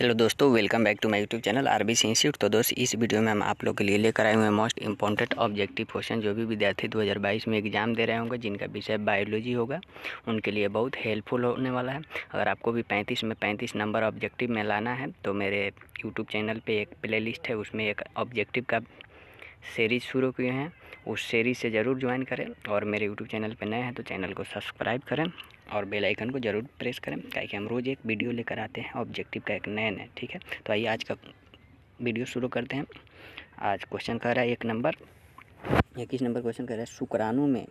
hello दोस्तों welcome back to my YouTube channel R B institute तो दोस्त इस वीडियो में हम आप लोग के लिए लेकर आए हुए मोस्ट इंपॉर्टेंट ऑब्जेक्टिव क्वेश्चन जो भी विद्यार्थी 2022 में एग्जाम दे रहे होंगे जिनका विषय बायोलॉजी होगा उनके लिए बहुत हेल्पफुल होने वाला है अगर आपको भी पैंतीस में पैंतीस नंबर ऑब्जेक्टिव में लाना है तो मेरे यूट्यूब चैनल पर एक प्ले है उसमें एक ऑब्जेक्टिव का सीरीज़ शुरू किए हैं उस सीरीज़ से ज़रूर ज्वाइन करें और मेरे यूट्यूब चैनल पर नए हैं तो चैनल को सब्सक्राइब करें और बेल आइकन को ज़रूर प्रेस करें ताकि हम रोज़ एक वीडियो लेकर आते हैं ऑब्जेक्टिव का एक नए नए ठीक है तो आइए आज का वीडियो शुरू करते हैं आज क्वेश्चन कह रहा है एक नंबर इक्कीस नंबर क्वेश्चन कह रहा है शुक्राणु में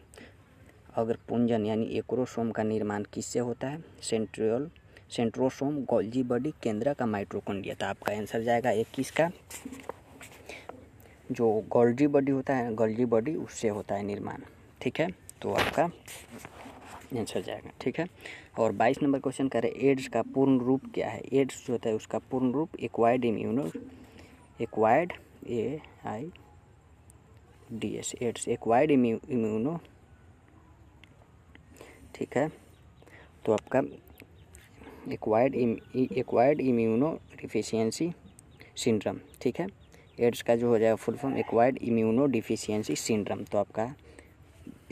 अगर पुंजन यानी एक्रोसोम का निर्माण किससे होता है सेंट्रियल सेंट्रोसोम गोल्जी बॉडी केंद्र का माइट्रोकोन्डिया तो आपका आंसर जाएगा इक्कीस का जो गोल्जी बॉडी होता है गोल्जी बॉडी उससे होता है निर्माण ठीक है तो आपका आंसर जाएगा ठीक है और 22 नंबर क्वेश्चन करें एड्स का पूर्ण रूप क्या है एड्स जो होता है उसका पूर्ण रूप acquired immuno acquired A I D S AIDS acquired immuno ठीक है तो आपका acquired acquired immuno deficiency syndrome ठीक है एड्स का जो हो जाएगा full form acquired immuno deficiency syndrome तो आपका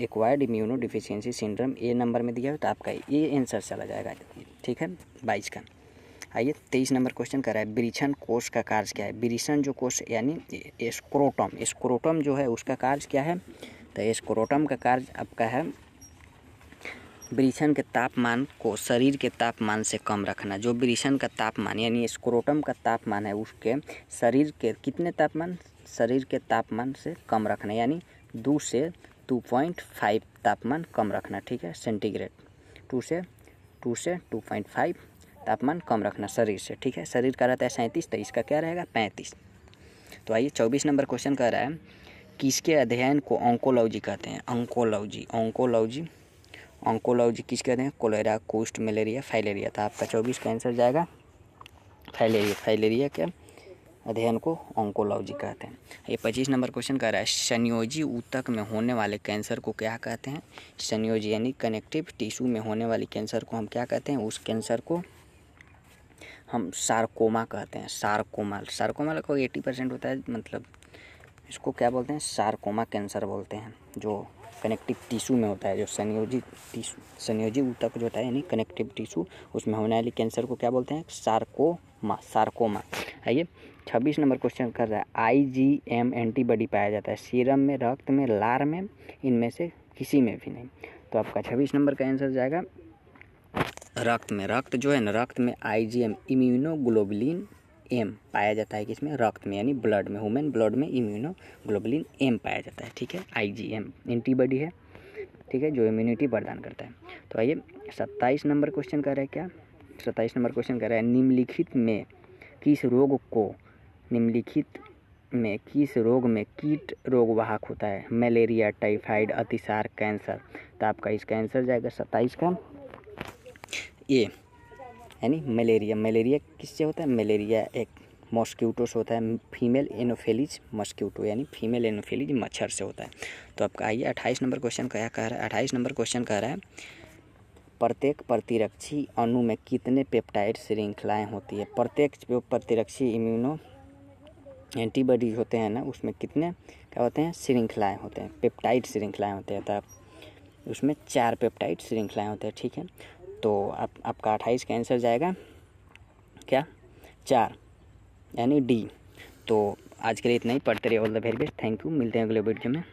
acquired immuno deficiency syndrome A number में दिया हो तो आपका ये आंसर चला जाएगा ठीक है बाईस का आइए तेईस नंबर क्वेश्चन कर रहा है ब्रिछन कोष का कार्य क्या है ब्रिछन जो कोष यानी स्क्रोटम स्क्रोटम जो है उसका कार्य क्या है तो स्क्रोटम का कार्य आपका है ब्रिछन के तापमान को शरीर के तापमान से कम रखना जो ब्रीशन का तापमान यानी स्क्रोटम का तापमान है उसके शरीर के कितने तापमान शरीर के तापमान से कम रखना यानी दो से टू पॉइंट फाइव तापमान कम रखना ठीक है सेंटीग्रेड टू से टू से टू पॉइंट फाइव तापमान कम रखना शरीर से ठीक है शरीर का रहता है सैंतीस तो इसका क्या रहेगा पैंतीस तो आइए चौबीस नंबर क्वेश्चन कह रहा है किसके अध्ययन को ऑन्कोलॉजी कहते हैं ऑन्कोलॉजी ऑन्कोलॉजी ऑन्कोलॉजी किस कहते हैं कोलेरा कोस्ट मलेरिया फाइलेरिया था आपका चौबीस का आंसर जाएगा फाइलेरिया फाइलेरिया क्या अध्ययन को ऑन्कोलॉजी कहते हैं ये पच्चीस नंबर क्वेश्चन कह रहा है संयोजी ऊतक में होने वाले कैंसर को क्या कहते हैं संयोजी यानी कनेक्टिव टिश्यू में होने वाले कैंसर को हम क्या कहते हैं उस कैंसर को हम सार्कोमा कहते हैं सार्कोमा सार्कोमा लगभग एट्टी परसेंट होता है मतलब इसको क्या बोलते हैं सारकोमा कैंसर बोलते हैं जो कनेक्टिव टिशू में होता है जो संयोजी टिशू संयोजी ऊतक जो होता है यानी कनेक्टिव टिशू उसमें होने वाली कैंसर को क्या बोलते हैं सार्कोमा सार्कोमा आइए छब्बीस नंबर क्वेश्चन कर रहा है आई जी एम एंटीबॉडी पाया जाता है सीरम में रक्त में लार में इनमें से किसी में भी नहीं तो आपका छब्बीस नंबर का आंसर जाएगा रक्त में रक्त जो है ना रक्त में I G M immunoglobulin M पाया जाता है कि इसमें रक्त में यानी ब्लड में ह्यूमन ब्लड में इम्यूनोग्लोबुलिन एम पाया जाता है ठीक है आई जी एम एंटीबॉडी है ठीक है जो इम्यूनिटी प्रदान करता है तो आइए सत्ताईस नंबर क्वेश्चन कर रहा है क्या सत्ताईस नंबर क्वेश्चन कर रहा है निम्नलिखित में किस रोग को निम्नलिखित में किस रोग में कीट रोग वाहक होता है मलेरिया टाइफाइड अतिसार कैंसर तो आपका इस कैंसर जाएगा सत्ताईस का ए यानी मलेरिया मलेरिया किससे होता है मलेरिया एक मॉस्क्यूटोस होता है फीमेल एनोफेलिज मॉस्क्यूटो यानी फीमेल एनोफेलिज मच्छर से होता है तो आपका आइए अट्ठाईस नंबर क्वेश्चन क्या कह रहा है अट्ठाईस नंबर क्वेश्चन कह रहा है प्रत्येक प्रतिरक्षी अणु में कितने पेप्टाइड श्रृंखलाएँ होती है प्रत्येक जो प्रतिरक्षी इम्यूनो एंटीबॉडी होते हैं ना उसमें कितने क्या होते हैं श्रृंखलाएँ होते हैं पेप्टाइड श्रृंखलाएँ होते हैं तब तो उसमें चार पेप्टाइड श्रृंखलाएँ होते हैं ठीक है तो आप, आपका अट्ठाईस का आंसर जाएगा क्या चार यानी डी तो आज के लिए इतना ही पढ़ते रहिए all the very best thank you मिलते हैं अगले वीडियो में